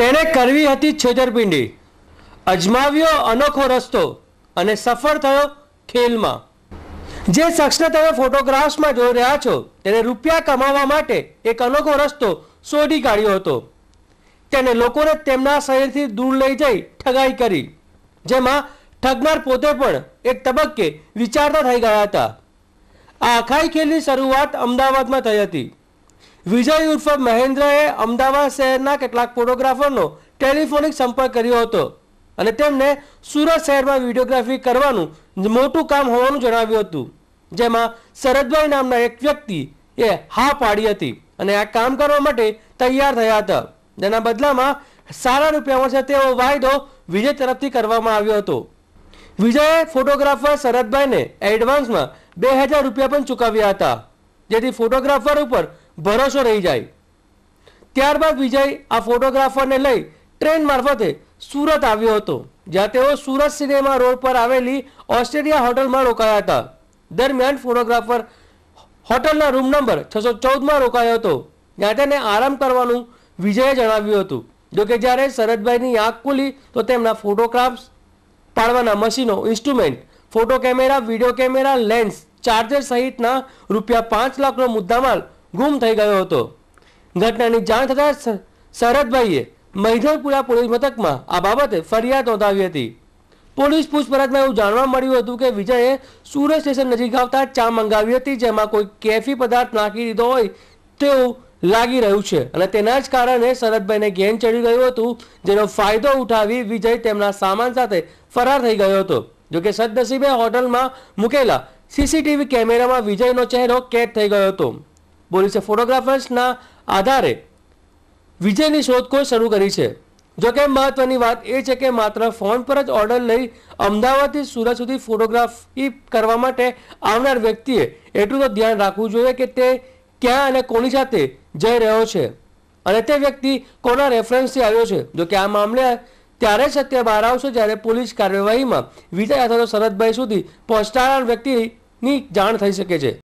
તેણે કરવી હતી છેતરપિંડી અજમાવ્યો અનોખો રસ્તો અને સફળ થયો ખેલમાં જે શખ્સને તમે ફોટોગ્રાફ્સમાં જોઈ રહ્યા છો તેણે રૂપિયા કમાવા માટે એક અનોખો રસ્તો શોધી કાઢ્યો હતો તેને લોકોને તેમના શરીરથી દૂર લઈ જઈ ઠગાઈ કરી જેમાં ઠગનાર પોતે પણ એક તબક્કે વિચારતા થઈ ગયા હતા આ અખાઈ ખેલની શરૂઆત અમદાવાદમાં થઈ હતી વિજય ઉર્ફ મહેન્દ્રએ અમદાવાદ શહેરના કેટલાક ફોટોગ્રાફરનો ટેલિફોનિક સંપર્ક કર્યો હતો અને તેમને સુરત શહેરમાં વિડીયોગ્રાફી કરવાનું મોટું કામ હોવાનું જણાવ્યું હતું જેમાં શરદભાઈ નામના એક વ્યક્તિ એ હા પાડી હતી અને આ કામ કરવા માટે તૈયાર થયા હતા જેના બદલામાં સારા રૂપિયા મળશે તેવો વાયદો વિજય તરફથી કરવામાં આવ્યો હતો વિજયે ફોટોગ્રાફર શરદભાઈને એડવાન્સમાં બે હજાર રૂપિયા પણ ચૂકવ્યા હતા જેથી ફોટોગ્રાફર ઉપર ભરોસો રહી જાય ત્યારબાદ વિજય આ ફોટોગ્રાફરને લઈ ટ્રેન મારફતે સુરત આવ્યો હતો જ્યાં તેઓ સુરત સિનેમા રોડ પર આવેલી ઓસ્ટ્રેલિયા હોટલમાં રોકાયા હતા દરમિયાન ફોટોગ્રાફર હોટલના રૂમ નંબર છસો ચૌદમાં રોકાયો હતો જ્યાં તેને આરામ કરવાનું વિજયે જણાવ્યું હતું જોકે જ્યારે શરદભાઈની આંખ ખુલી તો તેમના ફોટોગ્રાફ્સ પાડવાના મશીનો instrument photo camera video camera lens charger સહિતના રૂપિયા પાંચ લાખનો મુદ્દામાલ ગુમ થઈ ગયો હતો ઘટનાની જાણ થતાં શરદભાઈએ મૈધરપુરા પોલીસ મથકમાં આ બાબતે ફરિયાદ નોંધાવી હતી પોલીસ પૂછપરછમાં એવું જાણવા મળ્યું હતું કે વિજયે સુરત સ્ટેશન નજીક આવતા ચા મંગાવી હતી જેમાં કોઈ કેફી પદાર્થ નાખી દીધો હોય તેવું લાગી રહ્યું છે અને તેના જ કારણે શરદભાઈને ગેન ચડી ગયું હતું જેનો ફાયદો ઉઠાવી વિજય તેમના સામાન સાથે ફરાર થઈ ગયો હતો જોકે સદનસીબે હોટલમાં મૂકેલા સીસીટીવી કેમેરામાં વિજયનો ચહેરો કેદ થઈ ગયો હતો પોલીસે ફોટોગ્રાફર્સના આધારે વિજયની શોધખોળ શરૂ કરી છે જોકે મહત્વની વાત એ છે કે માત્ર ફોન પર જ ઓર્ડર લઈ અમદાવાદથી સુરત સુધી ફોટોગ્રાફી કરવા માટે આવનાર વ્યક્તિએ એટલું તો ધ્યાન રાખવું જોઈએ કે તે ક્યાં અને કોની સાથે જઈ રહ્યો છે અને તે વ્યક્તિ કોના રેફરન્સથી આવ્યો છે જોકે આ મામલે ત્યારે સત્ય બહાર આવશે જ્યારે પોલીસ કાર્યવાહીમાં વિજય અથવા તો શરદભાઈ સુધી પહોંચનાર વ્યક્તિની જાણ થઈ શકે છે